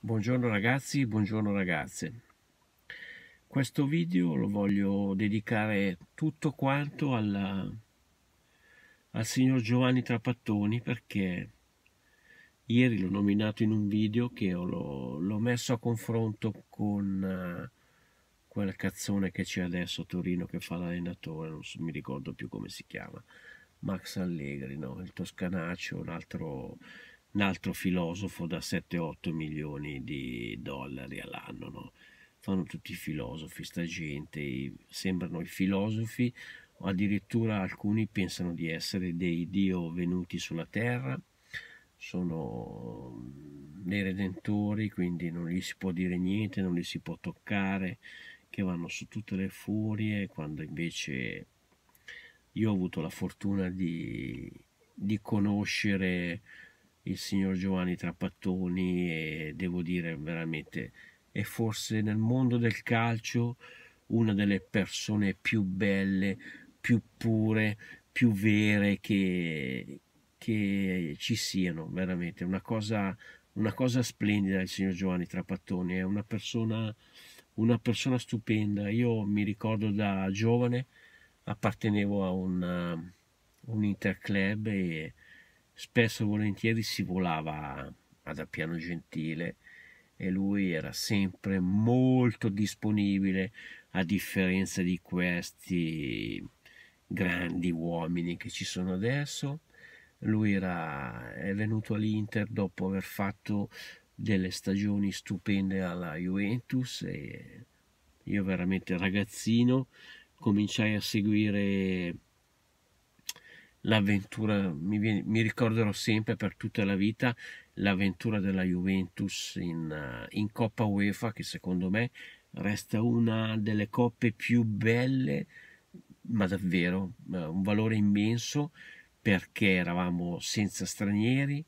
Buongiorno ragazzi, buongiorno ragazze. Questo video lo voglio dedicare tutto quanto alla, al signor Giovanni Trapattoni perché ieri l'ho nominato in un video che l'ho messo a confronto con eh, quel cazzone che c'è adesso a Torino che fa l'allenatore, non so, mi ricordo più come si chiama, Max Allegri, no? il toscanaccio, un altro un altro filosofo da 7-8 milioni di dollari all'anno. No? Fanno tutti i filosofi, sta gente, sembrano i filosofi, o addirittura alcuni pensano di essere dei dio venuti sulla terra, sono mm, dei redentori, quindi non gli si può dire niente, non li si può toccare, che vanno su tutte le furie, quando invece io ho avuto la fortuna di, di conoscere il signor Giovanni Trappattoni e devo dire veramente è forse nel mondo del calcio una delle persone più belle, più pure, più vere che, che ci siano, veramente una cosa, una cosa splendida il signor Giovanni Trapattoni, è una persona, una persona stupenda, io mi ricordo da giovane appartenevo a un, un interclub e Spesso e volentieri si volava ad Appiano Gentile e lui era sempre molto disponibile a differenza di questi grandi uomini che ci sono adesso. Lui era, è venuto all'Inter dopo aver fatto delle stagioni stupende alla Juventus e io veramente ragazzino cominciai a seguire l'avventura, mi, viene, mi, ricorderò sempre per tutta la vita l'avventura della Juventus in, eh, in, Coppa UEFA che secondo me resta una delle coppe più belle, ma davvero eh, un valore immenso perché eravamo senza stranieri,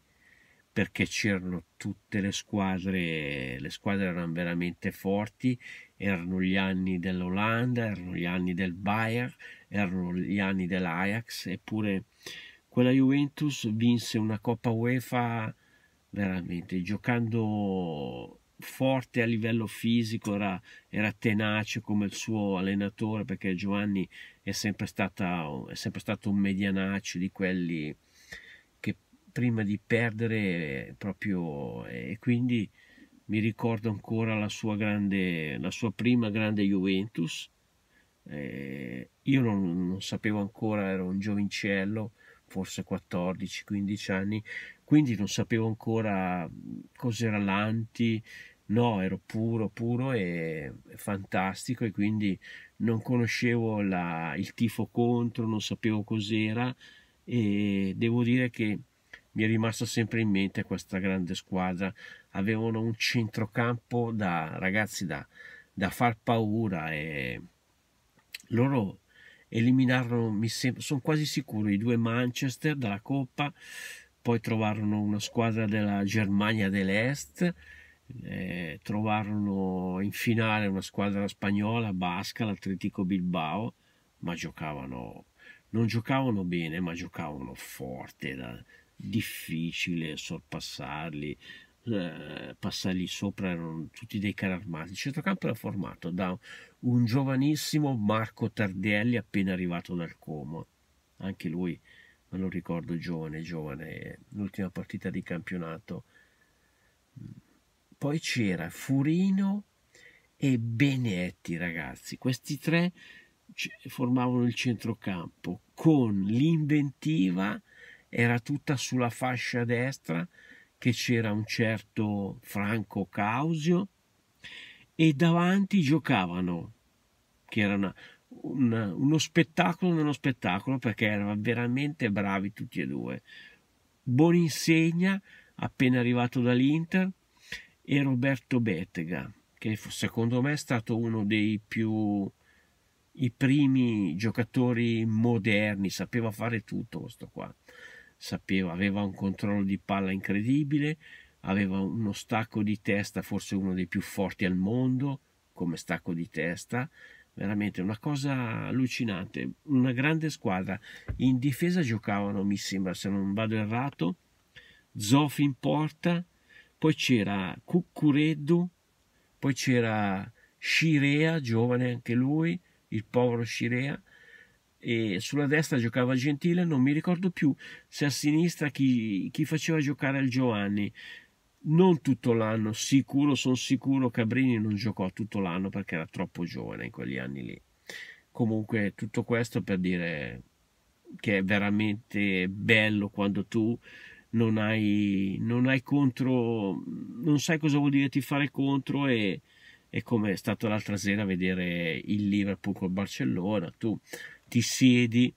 perché c'erano tutte le squadre, le squadre erano veramente forti, erano gli anni dell'Olanda, erano gli anni del Bayern, erano gli anni dell'Ajax, eppure quella Juventus vinse una Coppa UEFA veramente giocando forte a livello fisico, era, era, tenace come il suo allenatore perché Giovanni è sempre, stata, è sempre stato un medianaccio di quelli prima di perdere proprio eh, e quindi mi ricordo ancora la sua, grande, la sua prima grande Juventus. Eh, io non, non, sapevo ancora, ero un giovincello, forse 14-15 anni, quindi non sapevo ancora cos'era l'anti, no, ero puro, puro e fantastico e quindi non conoscevo la, il tifo contro, non sapevo cos'era e devo dire che mi è rimasta sempre in mente questa grande squadra. Avevano un centrocampo da ragazzi da, da far paura e loro eliminarono, mi sembra, sono quasi sicuro, i due Manchester dalla Coppa, poi trovarono una squadra della Germania dell'Est, eh, trovarono in finale una squadra spagnola, basca, l'Atletico Bilbao, ma giocavano, non giocavano bene, ma giocavano forte. Da, difficile sorpassarli, eh, passargli sopra, erano tutti dei carri armati. Il centrocampo era formato da un giovanissimo Marco Tardelli appena arrivato dal Como, anche lui, me lo ricordo giovane, giovane, l'ultima partita di campionato. Poi c'era Furino e Benetti, ragazzi, questi tre formavano il centrocampo con l'inventiva era tutta sulla fascia destra che c'era un certo Franco Causio e davanti giocavano, che era una, una, uno spettacolo nello spettacolo perché erano veramente bravi tutti e due. Boninsegna, appena arrivato dall'Inter, e Roberto Bettega, che secondo me è stato uno dei più i primi giocatori moderni, sapeva fare tutto questo qua sapeva, aveva un controllo di palla incredibile, aveva uno stacco di testa forse uno dei più forti al mondo come stacco di testa, veramente una cosa allucinante, una grande squadra. In difesa giocavano, mi sembra, se non vado errato, Zoff in porta, poi c'era Cuccureddu, poi c'era Scirea, giovane anche lui, il povero Scirea, e sulla destra giocava Gentile, non mi ricordo più se a sinistra chi, chi faceva giocare il Giovanni. Non tutto l'anno, sicuro, sono sicuro che Cabrini non giocò tutto l'anno perché era troppo giovane in quegli anni lì. Comunque tutto questo per dire che è veramente bello quando tu non hai, non hai contro, non sai cosa vuol dire ti fare contro e, e come è stato l'altra sera vedere il Liverpool col Barcellona, tu ti siedi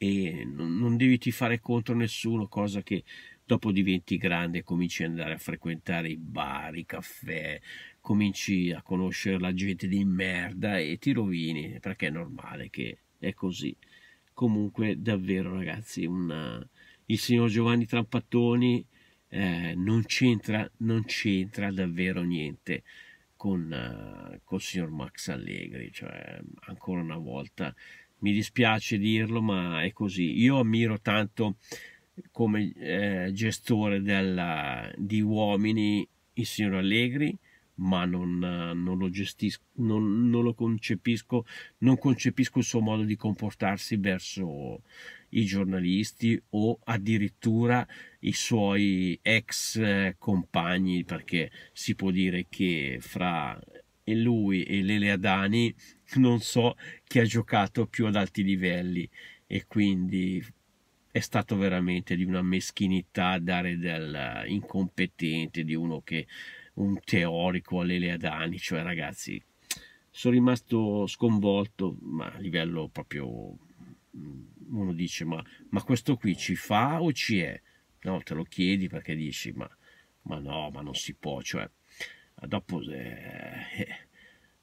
e non devi ti fare contro nessuno, cosa che dopo diventi grande e cominci ad andare a frequentare i bar, i caffè, cominci a conoscere la gente di merda e ti rovini, perché è normale che è così. Comunque davvero ragazzi, una... il signor Giovanni Trampattoni eh, non c'entra davvero niente con, eh, con il signor Max Allegri, cioè ancora una volta mi dispiace dirlo, ma è così. Io ammiro tanto come eh, gestore della, di uomini il signor Allegri, ma non, non lo gestisco, non, non lo concepisco, non concepisco il suo modo di comportarsi verso, i giornalisti o addirittura i suoi ex eh, compagni, perché si può dire che fra lui e Lele Adani non so chi ha giocato più ad alti livelli e quindi è stato veramente di una meschinità dare del eh, incompetente di uno che un teorico a Lele Adani, cioè ragazzi sono rimasto sconvolto ma a livello proprio uno dice ma, ma questo qui ci fa o ci è? No, te lo chiedi perché dici ma, ma no, ma non si può, cioè dopo eh,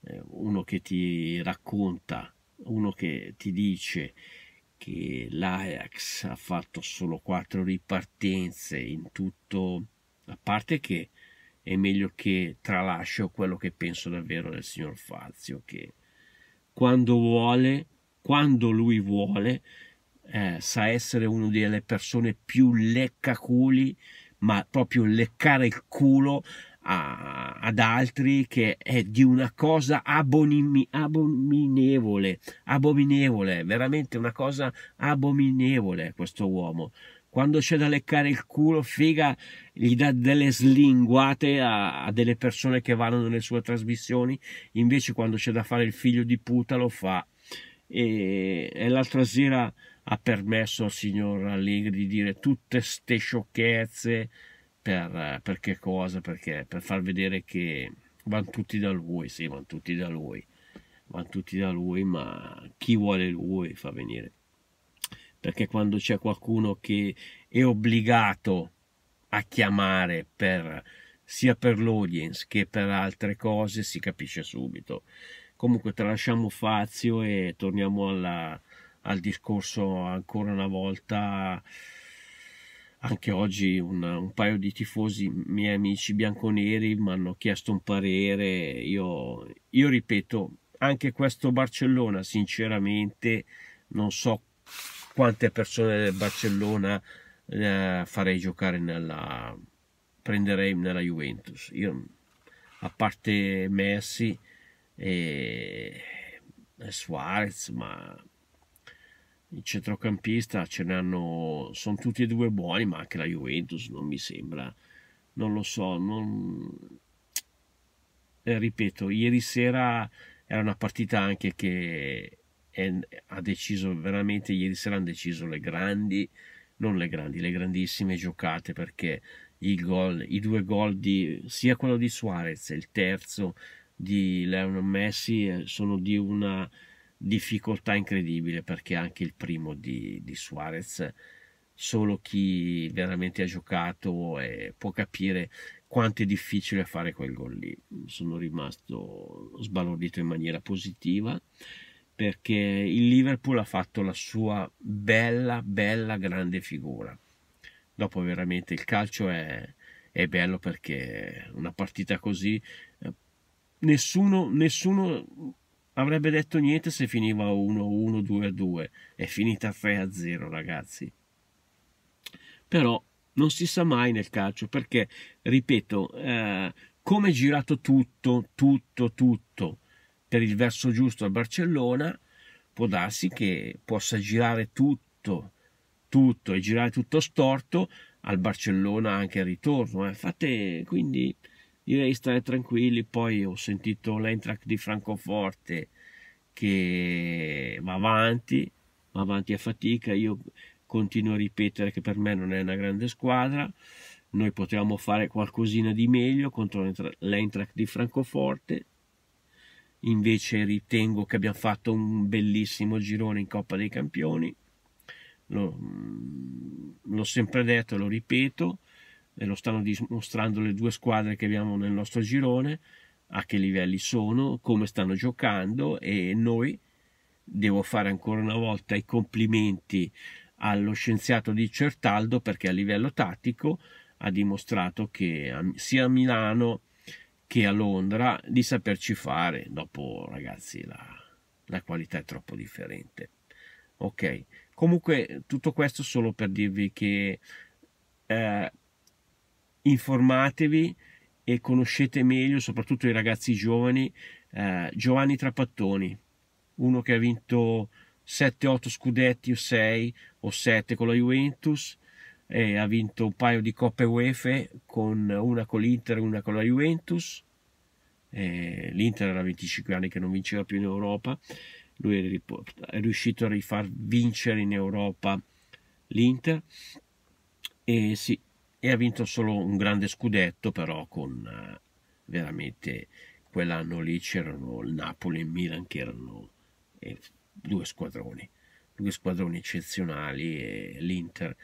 eh, uno che ti racconta, uno che ti dice che l'Ajax ha fatto solo quattro ripartenze in tutto, a parte che è meglio che tralascio quello che penso davvero del signor Fazio, che quando vuole, quando lui vuole, eh, sa essere una delle persone più leccaculi, ma proprio leccare il culo a, ad altri che è di una cosa abonim, abominevole, abominevole, veramente una cosa abominevole questo uomo. Quando c'è da leccare il culo, figa, gli dà delle slinguate a, a delle persone che vanno nelle sue trasmissioni, invece quando c'è da fare il figlio di puta lo fa. E, e l'altra sera ha permesso al signor Allegri di dire tutte ste sciocchezze per, eh, per che cosa? Perché per far vedere che vanno tutti da lui, sì, vanno tutti da lui, vanno tutti da lui, ma chi vuole lui fa venire. Perché quando c'è qualcuno che è obbligato a chiamare per, sia per l'audience che per altre cose si capisce subito. Comunque tralasciamo Fazio e torniamo alla, al discorso ancora una volta anche oggi un, un, paio di tifosi miei amici bianconeri mi hanno chiesto un parere io, io, ripeto anche questo Barcellona sinceramente non so quante persone del Barcellona eh, farei giocare nella prenderei nella Juventus io a parte Messi e, Suarez ma il centrocampista ce ne hanno sono tutti e due buoni, ma anche la Juventus non mi sembra, non lo so, non... Eh, ripeto, ieri sera era una partita anche che è, ha deciso veramente, ieri sera hanno deciso le grandi, non le grandi, le grandissime giocate perché gol, i due gol di sia quello di Suarez e il terzo di Leon Messi eh, sono di una difficoltà incredibile perché anche il primo di, di Suarez solo chi veramente ha giocato eh, può capire quanto è difficile fare quel gol lì. Sono rimasto sbalordito in maniera positiva perché il Liverpool ha fatto la sua bella, bella, grande figura. Dopo veramente il calcio è, è bello perché una partita così eh, nessuno, nessuno avrebbe detto niente se finiva 1-1, 2-2. È finita 3-0, ragazzi. Però non si sa mai nel calcio perché, ripeto, eh, come è girato tutto, tutto, tutto per il verso giusto a Barcellona, può darsi che possa girare tutto, tutto e girare tutto storto al Barcellona anche al ritorno. Eh. Fate quindi direi stare tranquilli. Poi ho sentito l'entrack di Francoforte che va avanti, va avanti a fatica. Io continuo a ripetere che per me non è una grande squadra. Noi potevamo fare qualcosina di meglio contro l'entrack di Francoforte. Invece ritengo che abbiamo fatto un bellissimo girone in Coppa dei Campioni. Mm, l'ho sempre detto, lo ripeto e lo stanno dimostrando le due squadre che abbiamo nel nostro girone, a che livelli sono, come stanno giocando e noi devo fare ancora una volta i complimenti allo scienziato di Certaldo perché a livello tattico ha dimostrato che sia a Milano che a Londra di saperci fare. Dopo ragazzi la, la qualità è troppo differente. Ok, comunque tutto questo solo per dirvi che eh, informatevi e conoscete meglio soprattutto i ragazzi giovani. Eh, Giovanni Trapattoni, uno che ha vinto 7-8 scudetti o 6 o 7 con la Juventus, e ha vinto un paio di coppe UEFA con una con l'Inter e una con la Juventus. L'Inter era 25 anni che non vinceva più in Europa, lui è riuscito a rifar vincere in Europa l'Inter e sì, e ha vinto solo un grande scudetto però con eh, veramente quell'anno lì c'erano il Napoli e il Milan che erano eh, due squadroni due squadroni eccezionali e l'Inter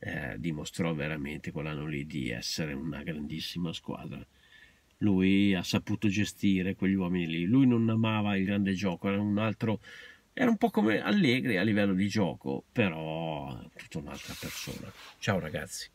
eh, dimostrò veramente quell'anno lì di essere una grandissima squadra lui ha saputo gestire quegli uomini lì lui non amava il grande gioco era un altro era un po' come Allegri a livello di gioco però tutta un'altra persona ciao ragazzi